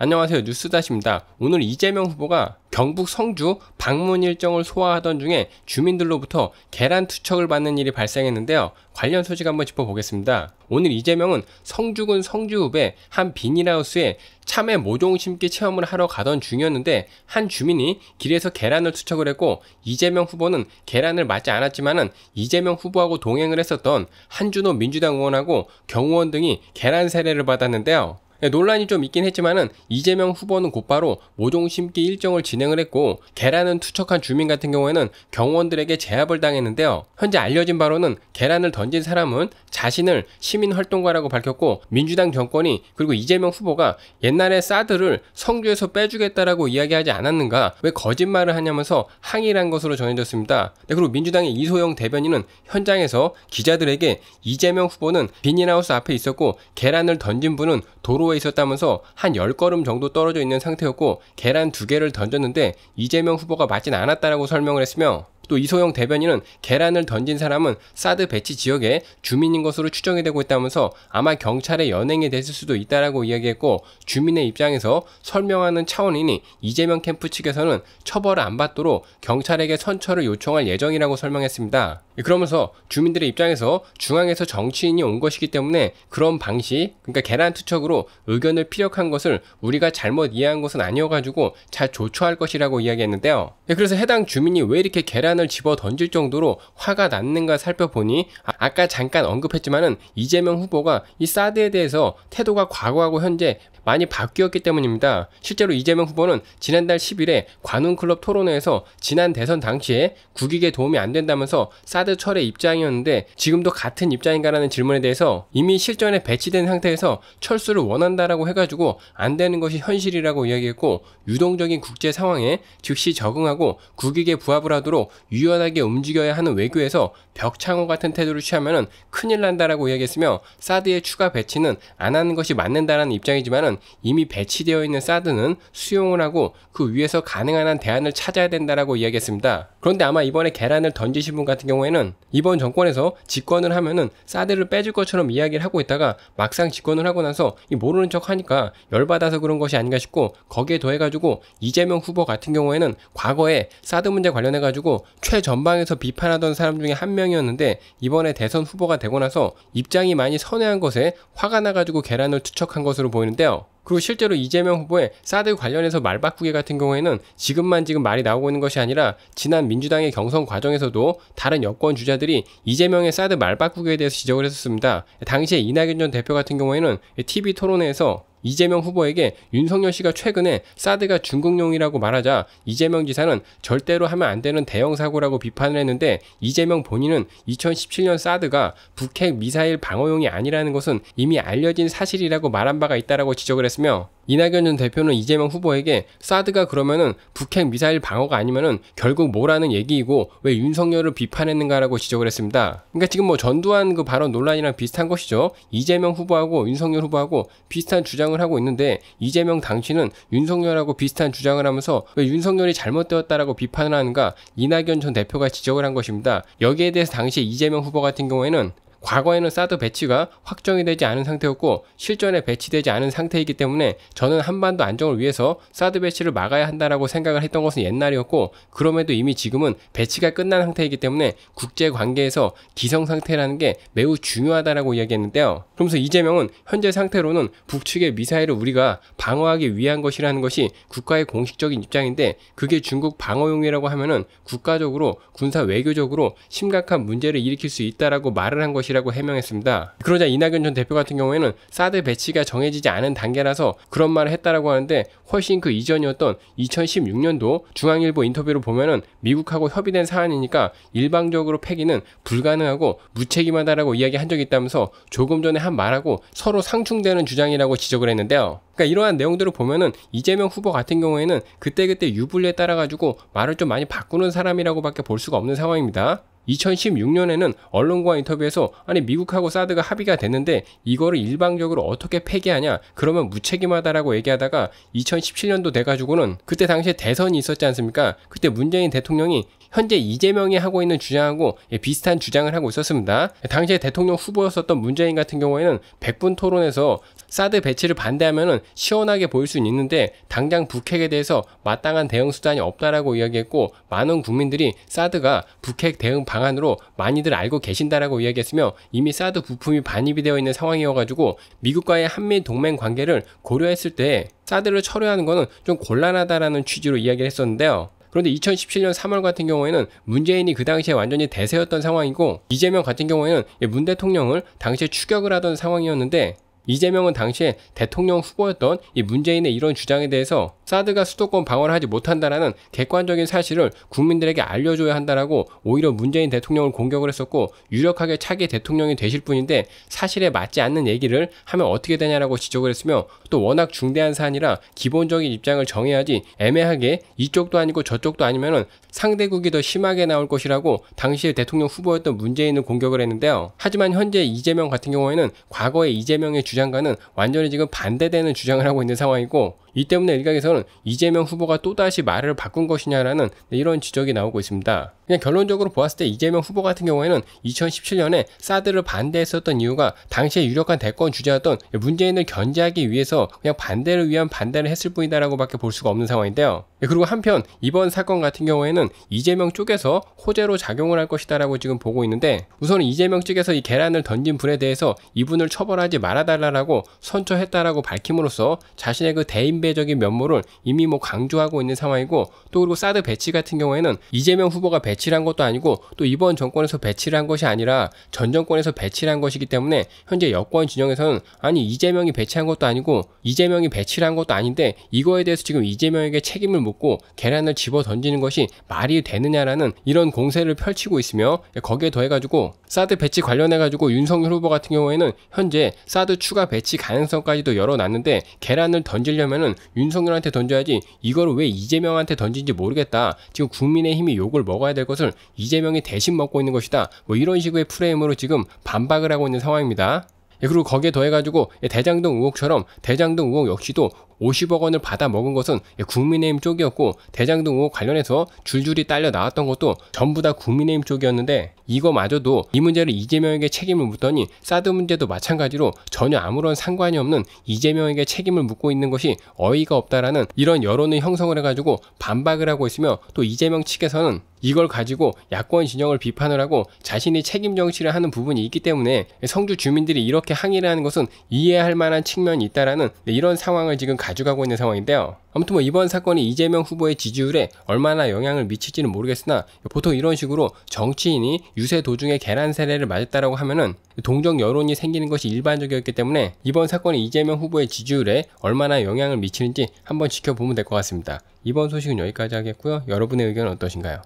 안녕하세요. 뉴스다시입니다. 오늘 이재명 후보가 경북 성주 방문 일정을 소화하던 중에 주민들로부터 계란 투척을 받는 일이 발생했는데요. 관련 소식 한번 짚어보겠습니다. 오늘 이재명은 성주군 성주읍의 한 비닐하우스에 참외 모종 심기 체험을 하러 가던 중이었는데 한 주민이 길에서 계란을 투척을 했고 이재명 후보는 계란을 맞지 않았지만은 이재명 후보하고 동행을 했었던 한준호 민주당 의원하고 경호원 등이 계란 세례를 받았는데요. 네, 논란이 좀 있긴 했지만은 이재명 후보는 곧바로 모종 심기 일정을 진행을 했고 계란은 투척한 주민 같은 경우에는 경호원들에게 제압을 당했는데요. 현재 알려진 바로는 계란을 던진 사람은 자신을 시민 활동가라고 밝혔고 민주당 정권이 그리고 이재명 후보가 옛날에 사드를 성주에서 빼주겠다라고 이야기하지 않았는가 왜 거짓말을 하냐면서 항의를 한 것으로 전해졌습니다. 네, 그리고 민주당의 이소영 대변인은 현장에서 기자들에게 이재명 후보는 비닐하우스 앞에 있었고 계란을 던진 분은 도로 정도에 있었다면서 한 10걸음 정도 떨어져 있는 상태였고 계란 두 개를 던졌는데 이재명 후보가 맞진 않았다라고 설명을 했으며 또 이소영 대변인은 계란을 던진 사람은 사드 배치 지역의 주민인 것으로 추정이 되고 있다면서 아마 경찰의 연행이 됐을 수도 있다라고 이야기했고 주민의 입장에서 설명하는 차원이니 이재명 캠프 측에서는 처벌을 안 받도록 경찰에게 선처를 요청할 예정이라고 설명했습니다. 그러면서 주민들의 입장에서 중앙에서 정치인이 온 것이기 때문에 그런 방식, 그러니까 계란 투척으로 의견을 피력한 것을 우리가 잘못 이해한 것은 아니어가지고 잘 조처할 것이라고 이야기했는데요. 예, 그래서 해당 주민이 왜 이렇게 계란 장관을 집어 던질 정도로 화가 났는가 살펴보니 아, 아까 잠깐 언급했지만은 이재명 후보가 이 사드에 대해서 태도가 과거하고 현재 많이 바뀌었기 때문입니다. 실제로 이재명 후보는 지난달 10일에 관훈클럽 토론회에서 지난 대선 당시에 국익에 도움이 안 된다면서 사드 철의 입장이었는데 지금도 같은 입장인가라는 질문에 대해서 이미 실전에 배치된 상태에서 철수를 원한다라고 해가지고 안 되는 것이 현실이라고 이야기했고 유동적인 국제 상황에 즉시 적응하고 국익에 부합을 하도록 유연하게 움직여야 하는 외교에서 벽창호 같은 태도를 취하면 큰일 난다라고 이야기했으며 사드의 추가 배치는 안 하는 것이 맞는다라는 입장이지만 이미 배치되어 있는 사드는 수용을 하고 그 위에서 가능한 한 대안을 찾아야 된다라고 이야기했습니다. 그런데 아마 이번에 계란을 던지신 분 같은 경우에는 이번 정권에서 집권을 하면은 사드를 빼줄 것처럼 이야기를 하고 있다가 막상 집권을 하고 나서 모르는 척 하니까 열받아서 그런 것이 아닌가 싶고 거기에 더해가지고 이재명 후보 같은 경우에는 과거에 사드 문제 관련해가지고 최전방에서 비판하던 사람 중에 한 명이었는데 이번에 대선 후보가 되고 나서 입장이 많이 선회한 것에 화가 나가지고 계란을 투척한 것으로 보이는데요. 그리고 실제로 이재명 후보의 사드 관련해서 말바꾸기 같은 경우에는 지금만 지금 말이 나오고 있는 것이 아니라 지난 민주당의 경선 과정에서도 다른 여권 주자들이 이재명의 사드 말바꾸기에 대해서 지적을 했었습니다. 당시에 이낙연 전 대표 같은 경우에는 TV 토론회에서 이재명 후보에게 윤석열 씨가 최근에 사드가 중국용이라고 말하자 이재명 지사는 절대로 하면 안 되는 대형 사고라고 비판을 했는데 이재명 본인은 2017년 사드가 북핵 미사일 방어용이 아니라는 것은 이미 알려진 사실이라고 말한 바가 있다라고 지적을 했으며 이낙연 전 대표는 이재명 후보에게 사드가 그러면은 북핵 미사일 방어가 아니면은 결국 뭐라는 얘기이고 왜 윤석열을 비판했는가라고 지적을 했습니다. 그러니까 지금 뭐 전두환 그 발언 논란이랑 비슷한 것이죠. 이재명 후보하고 윤석열 후보하고 비슷한 주장을 하고 있는데 이재명 당신은 윤석열하고 비슷한 주장을 하면서 왜 윤석열이 잘못되었다라고 비판을 하는가 이낙연 전 대표가 지적을 한 것입니다. 여기에 대해서 당시 이재명 후보 같은 경우에는 과거에는 사드 배치가 확정이 되지 않은 상태였고 실전에 배치되지 않은 상태이기 때문에 저는 한반도 안정을 위해서 사드 배치를 막아야 한다라고 생각을 했던 것은 옛날이었고 그럼에도 이미 지금은 배치가 끝난 상태이기 때문에 국제 관계에서 기성 상태라는 게 매우 중요하다라고 이야기했는데요. 그러면서 이재명은 현재 상태로는 북측의 미사일을 우리가 방어하기 위한 것이라는 것이 국가의 공식적인 입장인데 그게 중국 방어용이라고 하면은 국가적으로 군사 외교적으로 심각한 문제를 일으킬 수 있다라고 말을 한 것이 것이라고 해명했습니다. 그러자 이낙연 전 대표 같은 경우에는 사드 배치가 정해지지 않은 단계라서 그런 말을 했다라고 하는데 훨씬 그 이전이었던 2016년도 중앙일보 인터뷰를 보면은 미국하고 협의된 사안이니까 일방적으로 폐기는 불가능하고 무책임하다라고 이야기한 적이 있다면서 조금 전에 한 말하고 서로 상충되는 주장이라고 지적을 했는데요. 그러니까 이러한 내용들을 보면은 이재명 후보 같은 경우에는 그때그때 유불리에 따라 가지고 말을 좀 많이 바꾸는 사람이라고밖에 볼 수가 없는 상황입니다. 2016년에는 언론과 인터뷰에서 아니 미국하고 사드가 합의가 됐는데 이거를 일방적으로 어떻게 폐기하냐 그러면 무책임하다라고 얘기하다가 2017년도 돼가지고는 그때 당시에 대선이 있었지 않습니까? 그때 문재인 대통령이 현재 이재명이 하고 있는 주장하고 예, 비슷한 주장을 하고 있었습니다. 당시에 대통령 후보였었던 문재인 같은 경우에는 1 0 0분 토론에서 사드 배치를 반대하면은 시원하게 보일 수는 있는데 당장 북핵에 대해서 마땅한 대응 수단이 없다라고 이야기했고 많은 국민들이 사드가 북핵 대응 방안으로 많이들 알고 계신다라고 이야기했으며 이미 사드 부품이 반입이 되어 있는 상황이어가지고 미국과의 한미 동맹 관계를 고려했을 때 사드를 철회하는 것은 좀 곤란하다라는 취지로 이야기를 했었는데요. 그런데 2017년 3월 같은 경우에는 문재인이 그 당시에 완전히 대세였던 상황이고 이재명 같은 경우에는 문 대통령을 당시에 추격을 하던 상황이었는데 이재명은 당시에 대통령 후보였던 이 문재인의 이런 주장에 대해서 사드가 수도권 방어를 하지 못한다라는 객관적인 사실을 국민들에게 알려줘야 한다라고 오히려 문재인 대통령을 공격을 했었고 유력하게 차기 대통령이 되실 분인데 사실에 맞지 않는 얘기를 하면 어떻게 되냐라고 지적을 했으며 또 워낙 중대한 사안이라 기본적인 입장을 정해야지 애매하게 이쪽도 아니고 저쪽도 아니면은 상대국이 더 심하게 나올 것이라고 당시에 대통령 후보였던 문재인을 공격을 했는데요. 하지만 현재 이재명 같은 경우에는 과거에 이재명의 주장 주장과는 완전히 지금 반대되는 주장을 하고 있는 상황이고 이 때문에 일각에서는 이재명 후보가 또다시 말을 바꾼 것이냐라는 이런 지적이 나오고 있습니다. 그냥 결론적으로 보았을 때 이재명 후보 같은 경우에는 2017년에 사드를 반대했었던 이유가 당시에 유력한 대권 주자였던 문재인을 견제하기 위해서 그냥 반대를 위한 반대를 했을 뿐이다라고밖에 볼 수가 없는 상황인데요. 예, 그리고 한편 이번 사건 같은 경우에는 이재명 쪽에서 호재로 작용을 할 것이다라고 지금 보고 있는데 우선 이재명 측에서 이 계란을 던진 분에 대해서 이분을 처벌하지 말아달라라고 선처했다라고 밝힘으로써 자신의 그 대인 친인배적인 면모를 이미 뭐 강조하고 있는 상황이고 또 그리고 사드 배치 같은 경우에는 이재명 후보가 배치를 한 것도 아니고 또 이번 정권에서 배치를 한 것이 아니라 전 정권에서 배치를 한 것이기 때문에 현재 여권 진영에서는 아니 이재명이 배치한 것도 아니고 이재명이 배치를 한 것도 아닌데 이거에 대해서 지금 이재명에게 책임을 묻고 계란을 집어 던지는 것이 말이 되느냐라는 이런 공세를 펼치고 있으며 예, 거기에 더해가지고 사드 배치 관련해가지고 윤석열 후보 같은 경우에는 현재 사드 추가 배치 가능성까지도 열어놨는데 계란을 던지려면은 거는 윤석열한테 던져야지 이걸 왜 이재명한테 던진지 모르겠다. 지금 국민의힘이 욕을 먹어야 될 것을 이재명이 대신 먹고 있는 것이다. 뭐 이런 식의 프레임으로 지금 반박을 하고 있는 상황입니다. 예, 그리고 거기에 더해가지고 예, 대장동 의혹처럼 대장동 의혹 역시도 50억 원을 받아 먹은 것은 예, 국민의힘 쪽이었고 대장동 의혹 관련해서 줄줄이 딸려 나왔던 것도 전부 다 국민의힘 쪽이었는데 이거마저도 이 문제를 이재명에게 책임을 묻더니 사드 문제도 마찬가지로 전혀 아무런 상관이 없는 이재명에게 책임을 묻고 있는 것이 어이가 없다라는 이런 여론을 형성을 해가지고 반박을 하고 있으며 또 이재명 측에서는 이걸 가지고 야권 진영을 비판을 하고 자신이 책임 정치를 하는 부분이 있기 때문에 성주 주민들이 이렇게 항의를 하는 것은 이해할 만한 측면이 있다라는 네, 이런 상황을 지금 가 가져가고 있는 상황인데요. 아무튼 뭐 이번 사건이 이재명 후보의 지지율에 얼마나 영향을 미칠지는 모르겠으나 보통 이런 식으로 정치인이 유세 도중에 계란 세례를 맞았다라고 하면은 동정 여론이 생기는 것이 일반적이었기 때문에 이번 사건이 이재명 후보의 지지율에 얼마나 영향을 미치는지 한번 지켜보면 될 것 같습니다. 이번 소식은 여기까지 하겠고요. 여러분의 의견은 어떠신가요?